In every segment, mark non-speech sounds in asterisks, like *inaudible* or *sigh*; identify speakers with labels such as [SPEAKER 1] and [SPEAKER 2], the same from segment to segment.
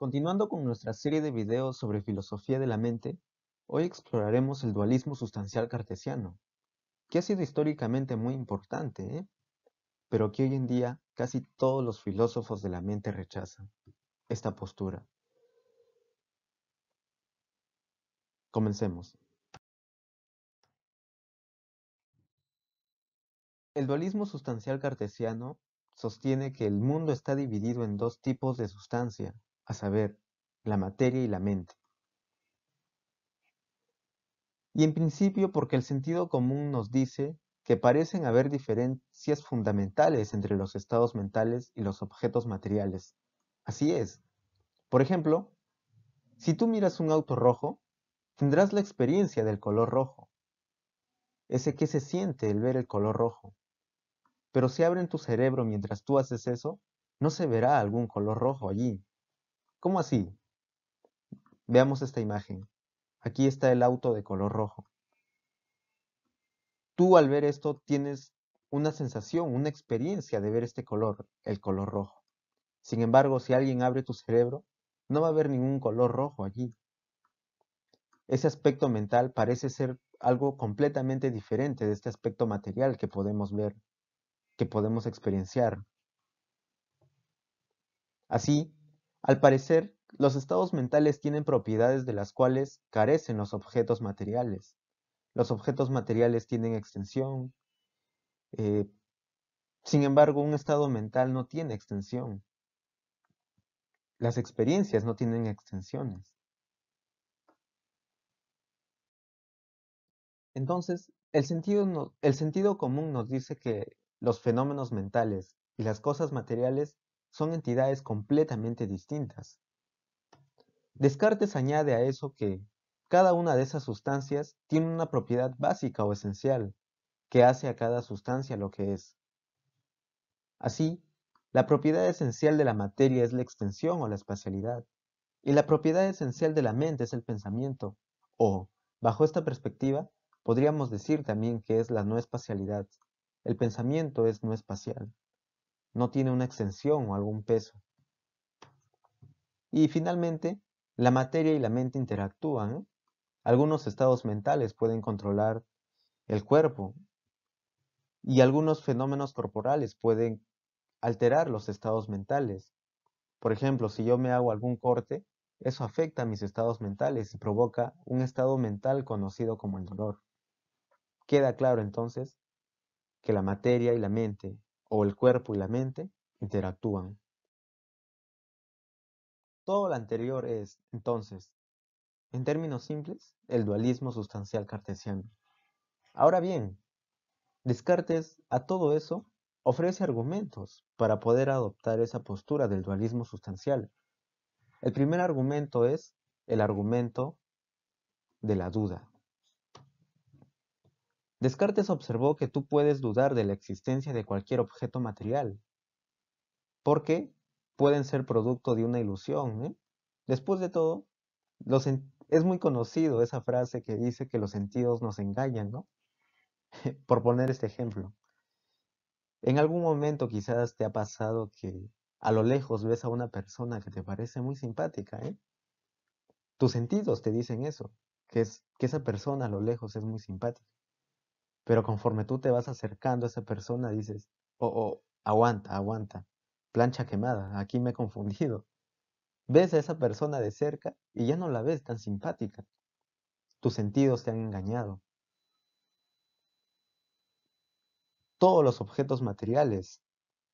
[SPEAKER 1] Continuando con nuestra serie de videos sobre filosofía de la mente, hoy exploraremos el dualismo sustancial cartesiano, que ha sido históricamente muy importante, ¿eh? pero que hoy en día casi todos los filósofos de la mente rechazan esta postura. Comencemos. El dualismo sustancial cartesiano sostiene que el mundo está dividido en dos tipos de sustancia, a saber, la materia y la mente. Y en principio porque el sentido común nos dice que parecen haber diferencias fundamentales entre los estados mentales y los objetos materiales. Así es. Por ejemplo, si tú miras un auto rojo, tendrás la experiencia del color rojo, ese que se siente el ver el color rojo. Pero si abren tu cerebro mientras tú haces eso, no se verá algún color rojo allí, ¿Cómo así? Veamos esta imagen. Aquí está el auto de color rojo. Tú al ver esto tienes una sensación, una experiencia de ver este color, el color rojo. Sin embargo, si alguien abre tu cerebro, no va a ver ningún color rojo allí. Ese aspecto mental parece ser algo completamente diferente de este aspecto material que podemos ver, que podemos experienciar. Así, al parecer, los estados mentales tienen propiedades de las cuales carecen los objetos materiales. Los objetos materiales tienen extensión. Eh, sin embargo, un estado mental no tiene extensión. Las experiencias no tienen extensiones. Entonces, el sentido común nos dice que los fenómenos mentales y las cosas materiales son entidades completamente distintas. Descartes añade a eso que cada una de esas sustancias tiene una propiedad básica o esencial que hace a cada sustancia lo que es. Así, la propiedad esencial de la materia es la extensión o la espacialidad, y la propiedad esencial de la mente es el pensamiento, o, bajo esta perspectiva, podríamos decir también que es la no espacialidad. El pensamiento es no espacial no tiene una extensión o algún peso. Y finalmente, la materia y la mente interactúan. Algunos estados mentales pueden controlar el cuerpo y algunos fenómenos corporales pueden alterar los estados mentales. Por ejemplo, si yo me hago algún corte, eso afecta a mis estados mentales y provoca un estado mental conocido como el dolor. Queda claro entonces que la materia y la mente o el cuerpo y la mente interactúan. Todo lo anterior es, entonces, en términos simples, el dualismo sustancial cartesiano. Ahora bien, Descartes a todo eso ofrece argumentos para poder adoptar esa postura del dualismo sustancial. El primer argumento es el argumento de la duda. Descartes observó que tú puedes dudar de la existencia de cualquier objeto material, porque pueden ser producto de una ilusión. ¿eh? Después de todo, es muy conocido esa frase que dice que los sentidos nos engañan, ¿no? *laughs* Por poner este ejemplo. En algún momento quizás te ha pasado que a lo lejos ves a una persona que te parece muy simpática, ¿eh? Tus sentidos te dicen eso, que, es, que esa persona a lo lejos es muy simpática. Pero conforme tú te vas acercando a esa persona, dices, oh, oh, aguanta, aguanta, plancha quemada, aquí me he confundido. Ves a esa persona de cerca y ya no la ves tan simpática. Tus sentidos te han engañado. Todos los objetos materiales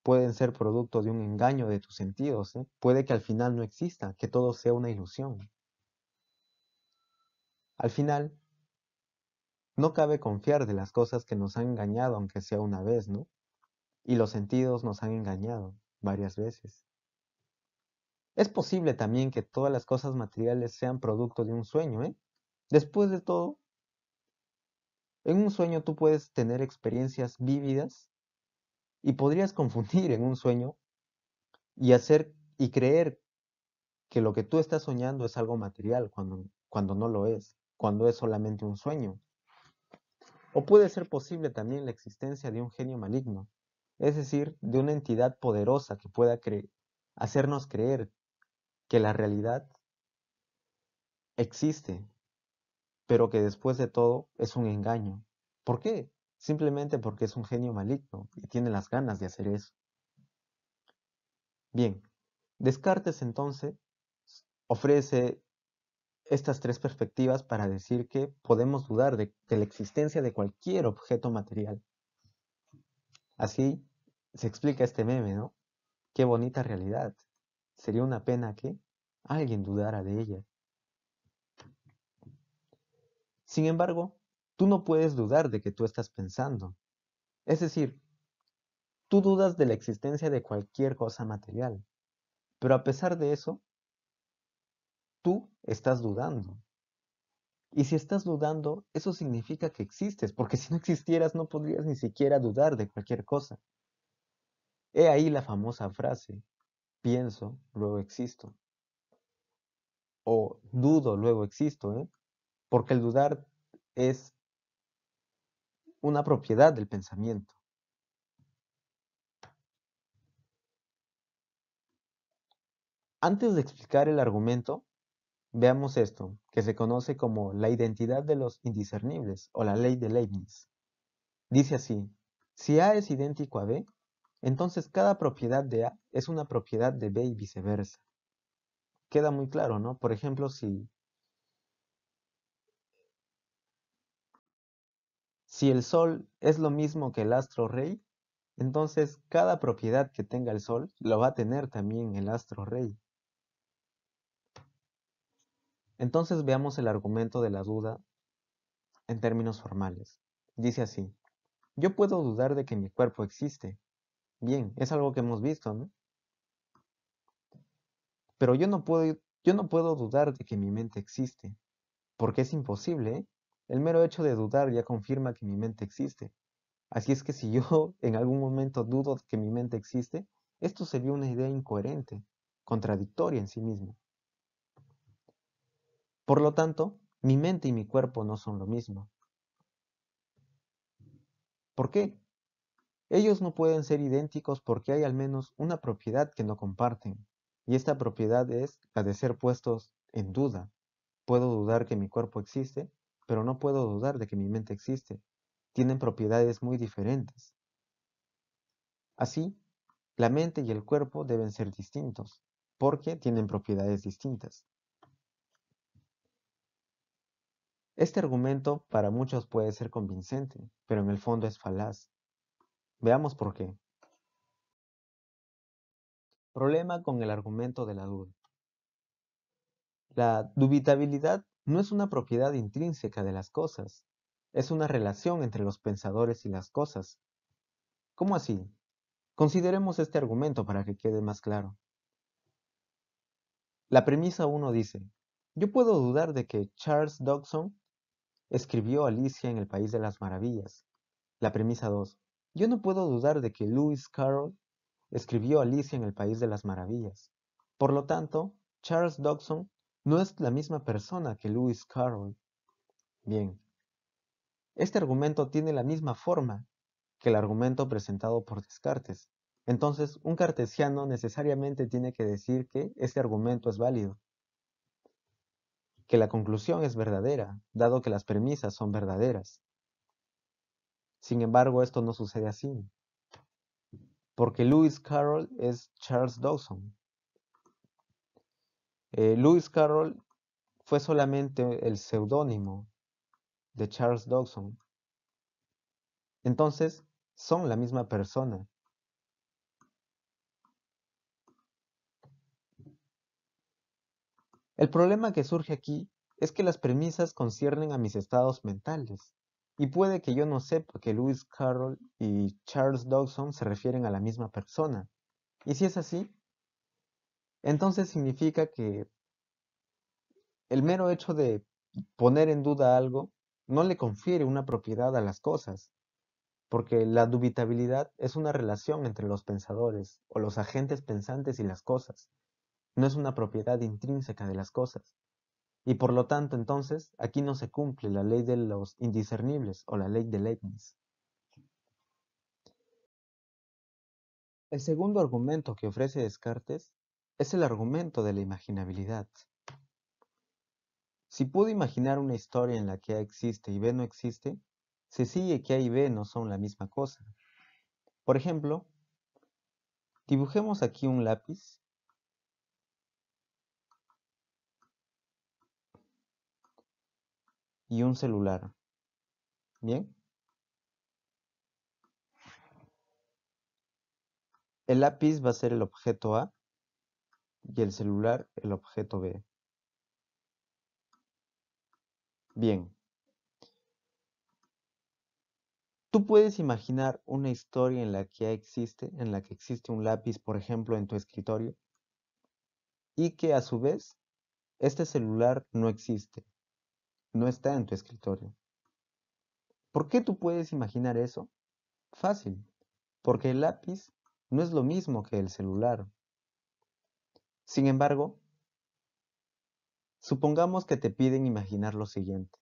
[SPEAKER 1] pueden ser producto de un engaño de tus sentidos. ¿eh? Puede que al final no exista, que todo sea una ilusión. Al final, no cabe confiar de las cosas que nos han engañado, aunque sea una vez, ¿no? Y los sentidos nos han engañado varias veces. Es posible también que todas las cosas materiales sean producto de un sueño, ¿eh? Después de todo, en un sueño tú puedes tener experiencias vívidas y podrías *laughs* confundir en un sueño y hacer y creer que lo que tú estás soñando es algo material cuando, cuando no lo es, cuando es solamente un sueño. O puede ser posible también la existencia de un genio maligno, es decir, de una entidad poderosa que pueda hacernos creer que la realidad existe, pero que después de todo es un engaño. ¿Por qué? Simplemente porque es un genio maligno y tiene las ganas de hacer eso. Bien, Descartes entonces ofrece estas tres perspectivas para decir que podemos dudar de, la existencia de cualquier objeto material. Así se explica este meme, ¿no? Qué bonita realidad. Sería una pena que alguien dudara de ella. Sin embargo, tú no puedes dudar de que tú estás pensando. Es decir, tú dudas de la existencia de cualquier cosa material. Pero a pesar de eso, tú estás dudando. Y si estás dudando, eso significa que existes, porque si no existieras no podrías ni siquiera dudar de cualquier cosa. He ahí la famosa frase, pienso, luego existo. O dudo, luego existo, ¿eh? porque el dudar es una propiedad del pensamiento. Antes de explicar el argumento, Veamos esto, que se conoce como la identidad de los indiscernibles o la ley de Leibniz. Dice así, si A es idéntico a B, entonces cada propiedad de A es una propiedad de B y viceversa. Queda muy claro, ¿no? Por ejemplo, si, si el Sol es lo mismo que el astro rey, entonces cada propiedad que tenga el Sol lo va a tener también el astro rey. Entonces veamos el argumento de la duda en términos formales. Dice así, yo puedo dudar de que mi cuerpo existe. Bien, es algo que hemos visto, ¿no? Pero yo no puedo, yo no puedo dudar de que mi mente existe, porque es imposible. ¿eh? El mero hecho de dudar ya confirma que mi mente existe. Así es que si yo *laughs* en algún momento dudo que mi mente existe, esto sería una idea incoherente, contradictoria en sí misma. Por lo tanto, mi mente y mi cuerpo no son lo mismo. ¿Por qué? Ellos no pueden ser idénticos porque hay al menos una propiedad que no comparten, y esta propiedad es la de ser puestos en duda. Puedo dudar que mi cuerpo existe, pero no puedo dudar de que mi mente existe. Tienen propiedades muy diferentes. Así, la mente y el cuerpo deben ser distintos, porque tienen propiedades distintas. Este argumento para muchos puede ser convincente, pero en el fondo es falaz. Veamos por qué. Problema con el argumento de la duda. La dubitabilidad no es una propiedad intrínseca de las cosas, es una relación entre los pensadores y las cosas. ¿Cómo así? Consideremos este argumento para que quede más claro. La premisa 1 dice, yo puedo dudar de que Charles Escribió Alicia en El País de las Maravillas. La premisa 2. Yo no puedo dudar de que Lewis Carroll escribió Alicia en El País de las Maravillas. Por lo tanto, Charles Dodson no es la misma persona que Lewis Carroll. Bien. Este argumento tiene la misma forma que el argumento presentado por Descartes. Entonces, un cartesiano necesariamente tiene que decir que este argumento es válido que la conclusión es verdadera, dado que las premisas son verdaderas. Sin embargo, esto no sucede así, porque Lewis Carroll es Charles Dawson. Louis eh, Lewis Carroll fue solamente el seudónimo de Charles Dawson. Entonces, son la misma persona. El problema que surge aquí es que las premisas conciernen a mis estados mentales, y puede que yo no sepa que Lewis Carroll y Charles Dawson se refieren a la misma persona. Y si es así, entonces significa que el mero hecho de poner en duda algo no le confiere una propiedad a las cosas, porque la dubitabilidad es una relación entre los pensadores o los agentes pensantes y las cosas, no es una propiedad intrínseca de las cosas. Y por lo tanto, entonces, aquí no se cumple la ley de los indiscernibles o la ley de Leibniz. El segundo argumento que ofrece Descartes es el argumento de la imaginabilidad. Si pude imaginar una historia en la que A existe y B no existe, se sigue que A y B no son la misma cosa. Por ejemplo, dibujemos aquí un lápiz y un celular. ¿Bien? El lápiz va a ser el objeto A y el celular el objeto B. Bien. Tú puedes imaginar una historia en la que existe, en la que existe un lápiz, por ejemplo, en tu escritorio, y que a su vez este celular no existe no está en tu escritorio. ¿Por qué tú puedes imaginar eso? Fácil, porque el lápiz no es lo mismo que el celular. Sin embargo, supongamos que te piden imaginar lo siguiente.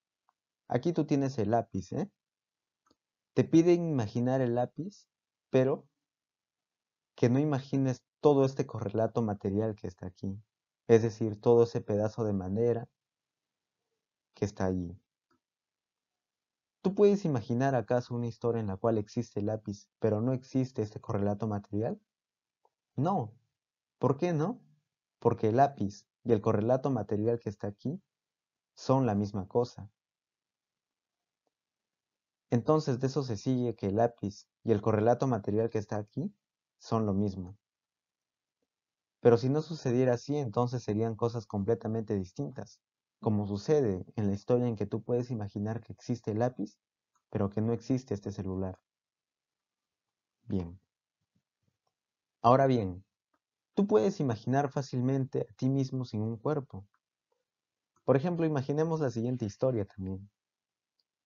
[SPEAKER 1] Aquí tú tienes el lápiz, ¿eh? Te piden imaginar el lápiz, pero que no imagines todo este correlato material que está aquí. Es decir, todo ese pedazo de madera, que está allí. ¿Tú puedes imaginar acaso una historia en la cual existe el lápiz, pero no existe este correlato material? No. ¿Por qué no? Porque el lápiz y el correlato material que está aquí son la misma cosa. Entonces de eso se sigue que el lápiz y el correlato material que está aquí son lo mismo. Pero si no sucediera así, entonces serían cosas completamente distintas como sucede en la historia en que tú puedes imaginar que existe el lápiz, pero que no existe este celular. Bien. Ahora bien, tú puedes imaginar fácilmente a ti mismo sin un cuerpo. Por ejemplo, imaginemos la siguiente historia también.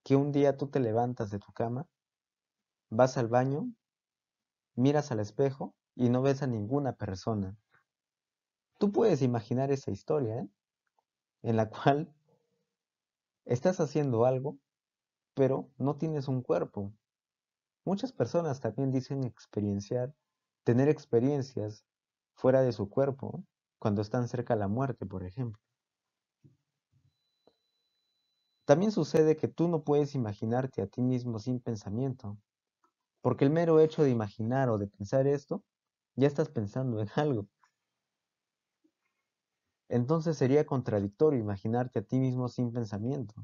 [SPEAKER 1] Que un día tú te levantas de tu cama, vas al baño, miras al espejo y no ves a ninguna persona. Tú puedes imaginar esa historia, ¿eh? en la cual estás haciendo algo, pero no tienes un cuerpo. Muchas personas también dicen experienciar, tener experiencias fuera de su cuerpo cuando están cerca de la muerte, por ejemplo. También sucede que tú no puedes imaginarte a ti mismo sin pensamiento, porque el mero hecho de imaginar o de pensar esto, ya estás pensando en algo. Entonces sería contradictorio imaginarte a ti mismo sin pensamiento.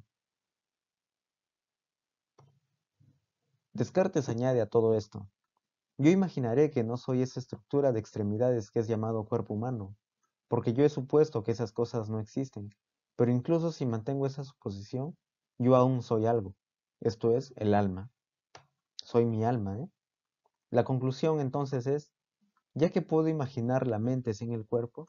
[SPEAKER 1] Descartes añade a todo esto, yo imaginaré que no soy esa estructura de extremidades que es llamado cuerpo humano, porque yo he supuesto que esas cosas no existen, pero incluso si mantengo esa suposición, yo aún soy algo, esto es, el alma. Soy mi alma, ¿eh? La conclusión entonces es, ya que puedo imaginar la mente sin el cuerpo,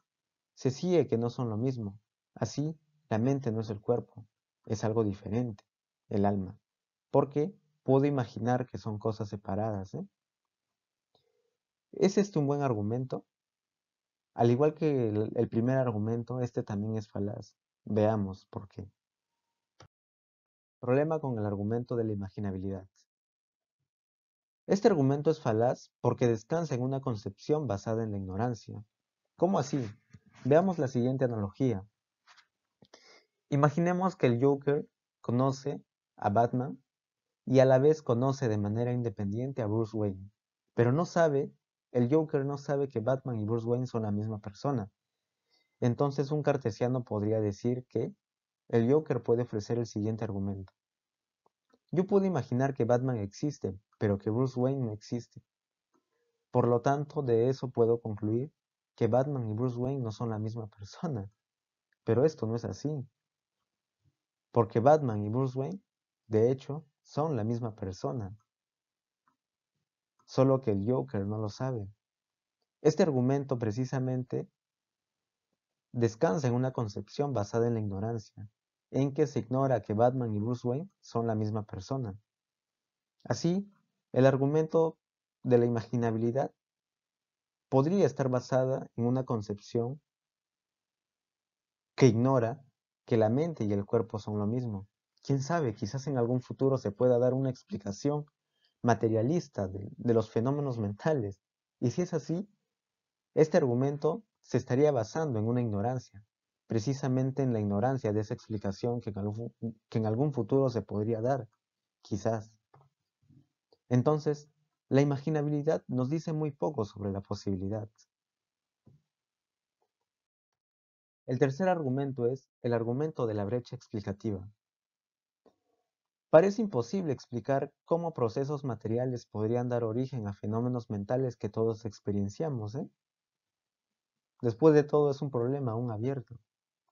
[SPEAKER 1] se sigue que no son lo mismo. Así, la mente no es el cuerpo, es algo diferente, el alma, porque puedo imaginar que son cosas separadas. ¿eh? ¿Es este un buen argumento? Al igual que el primer argumento, este también es falaz. Veamos por qué. Problema con el argumento de la imaginabilidad. Este argumento es falaz porque descansa en una concepción basada en la ignorancia. ¿Cómo así? Veamos la siguiente analogía. Imaginemos que el Joker conoce a Batman y a la vez conoce de manera independiente a Bruce Wayne, pero no sabe, el Joker no sabe que Batman y Bruce Wayne son la misma persona. Entonces un cartesiano podría decir que el Joker puede ofrecer el siguiente argumento. Yo puedo imaginar que Batman existe, pero que Bruce Wayne no existe. Por lo tanto, de eso puedo concluir que Batman y Bruce Wayne no son la misma persona. Pero esto no es así. Porque Batman y Bruce Wayne, de hecho, son la misma persona. Solo que el Joker no lo sabe. Este argumento precisamente descansa en una concepción basada en la ignorancia, en que se ignora que Batman y Bruce Wayne son la misma persona. Así, el argumento de la imaginabilidad podría estar basada en una concepción que ignora que la mente y el cuerpo son lo mismo. Quién sabe, quizás en algún futuro se pueda dar una explicación materialista de, los fenómenos mentales. Y si es así, este argumento se estaría basando en una ignorancia, precisamente en la ignorancia de esa explicación que que en algún futuro se podría dar, quizás. Entonces, la imaginabilidad nos dice muy poco sobre la posibilidad. El tercer argumento es el argumento de la brecha explicativa. Parece imposible explicar cómo procesos materiales podrían dar origen a fenómenos mentales que todos experienciamos. ¿eh? Después de todo es un problema aún abierto.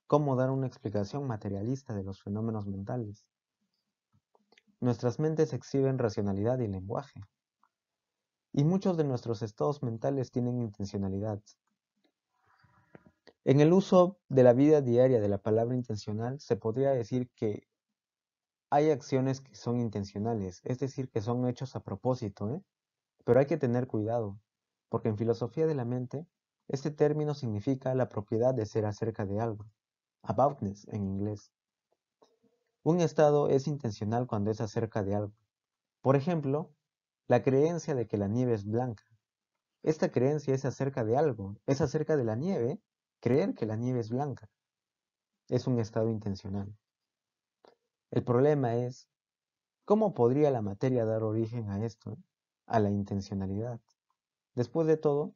[SPEAKER 1] ¿Cómo dar una explicación materialista de los fenómenos mentales? Nuestras mentes exhiben racionalidad y lenguaje y muchos de nuestros estados mentales tienen intencionalidad. En el uso de la vida diaria de la palabra intencional se podría decir que hay acciones que son intencionales, es decir, que son hechos a propósito, ¿eh? pero hay que tener cuidado, porque en filosofía de la mente, este término significa la propiedad de ser acerca de algo, aboutness en inglés. Un estado es intencional cuando es acerca de algo. Por ejemplo, la creencia de que la nieve es blanca. Esta creencia es acerca de algo, es acerca de la nieve, creer que la nieve es blanca. Es un estado intencional. El problema es, ¿cómo podría la materia dar origen a esto, a la intencionalidad? Después de todo,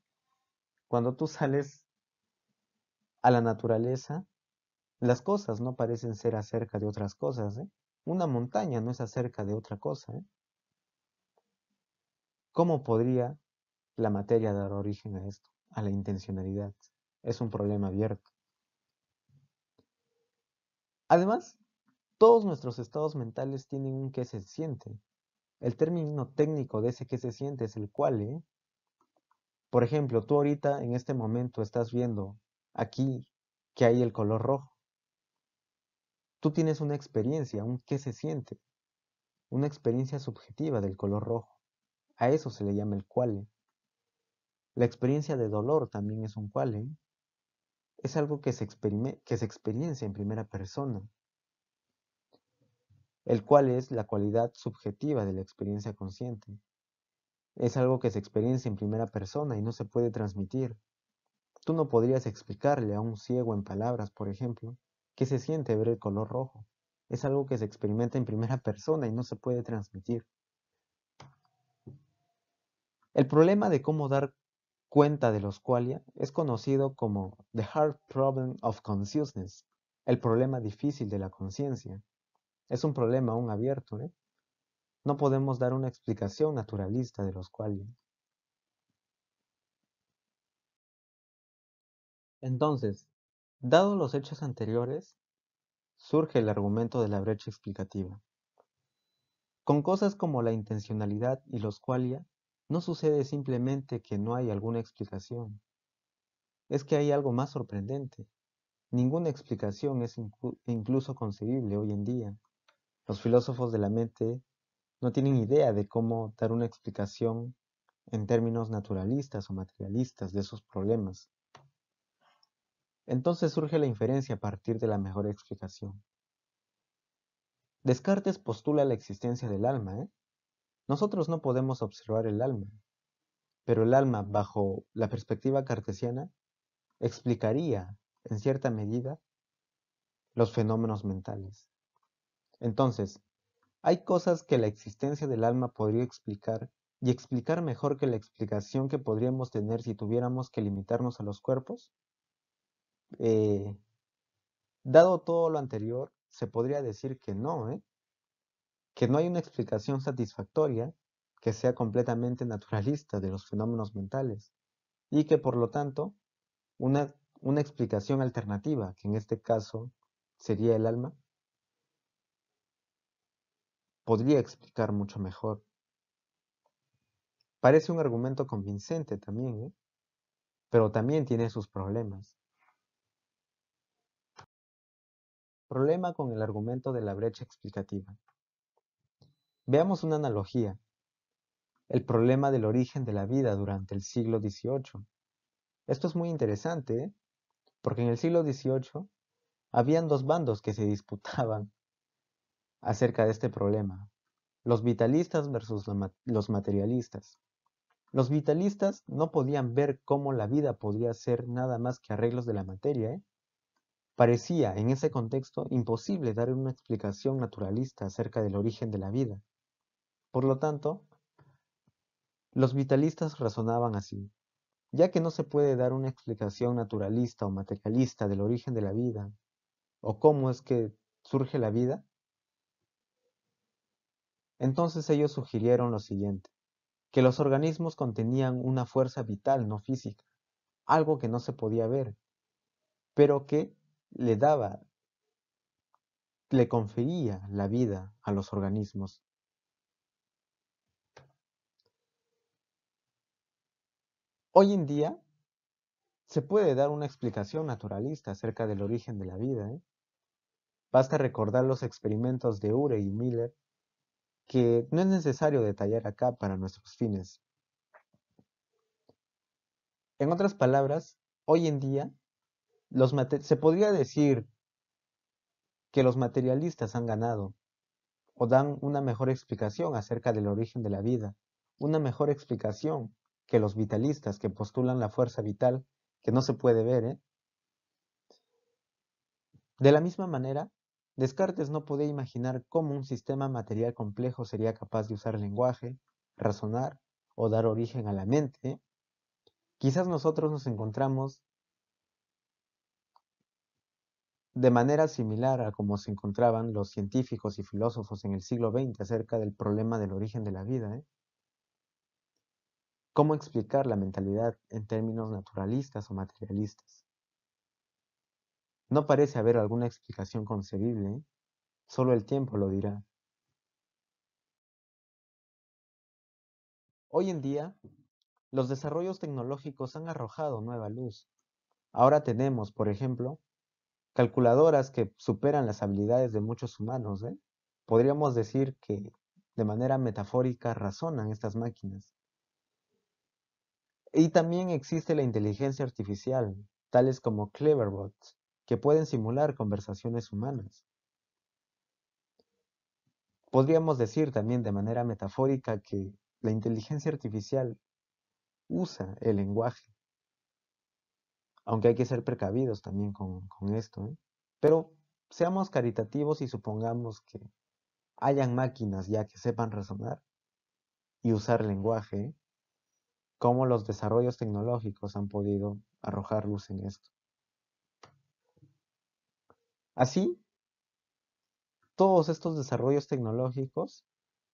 [SPEAKER 1] cuando tú sales a la naturaleza, las cosas no parecen ser acerca de otras cosas. ¿eh? Una montaña no es acerca de otra cosa. ¿eh? ¿Cómo podría la materia dar origen a esto, a la intencionalidad? Es un problema abierto. Además, todos nuestros estados mentales tienen un qué se siente. El término técnico de ese qué se siente es el cual, ¿eh? Por ejemplo, tú ahorita en este momento estás viendo aquí que hay el color rojo. Tú tienes una experiencia, un qué se siente, una experiencia subjetiva del color rojo. A eso se le llama el cuale. La experiencia de dolor también es un cuale. ¿eh? Es algo que se, que se experiencia en primera persona, el cual es la cualidad subjetiva de la experiencia consciente. Es algo que se experiencia en primera persona y no se puede transmitir. Tú no podrías explicarle a un ciego en palabras, por ejemplo, que se siente ver el color rojo. Es algo que se experimenta en primera *laughs* persona y no se puede transmitir. El problema de cómo dar cuenta de los qualia es conocido como The Hard Problem of Consciousness, el problema difícil de la conciencia. Es un problema aún abierto, ¿eh? No podemos dar una explicación naturalista de los qualia. Entonces, dado los hechos anteriores, surge el argumento de la brecha explicativa. Con cosas como la intencionalidad y los qualia, no sucede simplemente que no hay alguna explicación. Es que hay algo más sorprendente. Ninguna explicación es incluso concebible hoy en día. Los filósofos de la mente no tienen idea de cómo dar una explicación en términos naturalistas o materialistas de esos problemas. Entonces surge la inferencia a partir de la mejor explicación. Descartes postula la existencia del alma, ¿eh? Nosotros no podemos observar el alma, pero el alma bajo la perspectiva cartesiana explicaría, en cierta medida, los fenómenos mentales. Entonces, hay cosas que la existencia del alma podría explicar y explicar mejor que la explicación que podríamos tener si tuviéramos que limitarnos a los cuerpos. Eh, dado todo lo anterior, se podría decir que no, ¿eh? que no hay una explicación satisfactoria que sea completamente naturalista de los fenómenos mentales y que por lo tanto una, explicación alternativa, que en este caso sería el alma, podría explicar mucho mejor. Parece un argumento convincente también, ¿eh? pero también tiene sus problemas. Problema con el argumento de la brecha explicativa. Veamos una analogía. El problema del origen de la vida durante el siglo XVIII. Esto es muy interesante, porque en el siglo XVIII habían dos bandos que se disputaban *laughs* acerca de este problema. Los vitalistas versus los materialistas. Los vitalistas no podían ver cómo la vida podía ser nada más que arreglos de la materia. ¿eh? Parecía, en ese contexto, imposible dar una explicación naturalista acerca del origen de la vida. Por lo tanto, los vitalistas razonaban así. Ya que no se puede dar una explicación naturalista o materialista del origen de la vida, o cómo es que surge la vida, entonces ellos sugirieron lo siguiente, que los organismos contenían una fuerza vital no física, algo que no se podía ver, pero que le daba, le confería la vida a los organismos Hoy en día se puede dar una explicación naturalista acerca del origen de la vida. ¿eh? Basta recordar los experimentos de Ure y Miller, que no es necesario detallar acá para nuestros fines. En otras palabras, hoy en día se podría decir que los materialistas han ganado o dan una mejor explicación acerca del origen de la vida, una mejor explicación que los vitalistas que postulan la fuerza vital, que no se puede ver. ¿eh? De la misma manera, Descartes no podía imaginar cómo un sistema material complejo sería capaz de usar lenguaje, razonar o dar origen a la mente. ¿eh? Quizás nosotros nos encontramos de manera similar a como se encontraban los científicos y filósofos en el siglo XX acerca del problema del origen de la vida. ¿eh? ¿Cómo explicar la mentalidad en términos naturalistas o materialistas? No parece haber alguna explicación concebible, solo el tiempo lo dirá. Hoy en día, los desarrollos tecnológicos han arrojado nueva luz. Ahora tenemos, por ejemplo, calculadoras que superan las habilidades de muchos humanos. ¿eh? Podríamos decir que, de manera metafórica, razonan estas máquinas. Y también existe la inteligencia artificial, tales como Cleverbots, que pueden simular conversaciones humanas. Podríamos decir también de manera metafórica que la inteligencia artificial usa el lenguaje. Aunque hay que ser precavidos también con, esto. ¿eh? Pero seamos caritativos y supongamos que hayan máquinas ya que sepan razonar y usar lenguaje. ¿eh? cómo los desarrollos tecnológicos han podido arrojar luz en esto. Así, todos estos desarrollos tecnológicos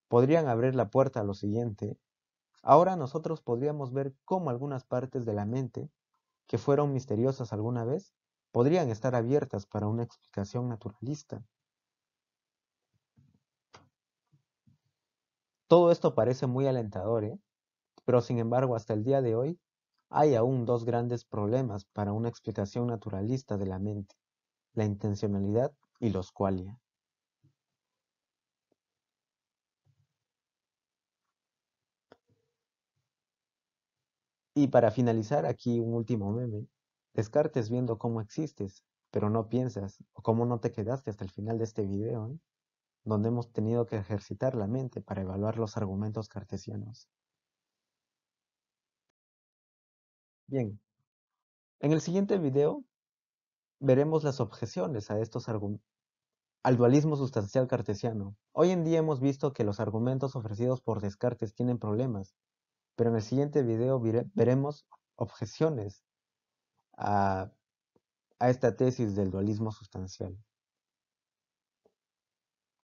[SPEAKER 1] podrían abrir la puerta a lo siguiente. Ahora nosotros podríamos ver cómo algunas partes de la mente, que fueron misteriosas alguna vez, podrían estar abiertas para una explicación naturalista. Todo esto parece muy alentador, ¿eh? Pero sin embargo, hasta el día de hoy, hay aún dos grandes problemas para una explicación naturalista de la mente, la intencionalidad y los qualia. Y para finalizar aquí un último meme, Descartes viendo cómo existes, pero no piensas, o cómo no te quedaste hasta el final de este video, ¿eh? donde hemos tenido que ejercitar la mente para evaluar los argumentos cartesianos. Bien, en el siguiente video veremos las objeciones a estos al dualismo sustancial cartesiano. Hoy en día hemos visto que los argumentos ofrecidos por Descartes tienen problemas, pero en el siguiente video veremos objeciones a, a esta tesis del dualismo sustancial.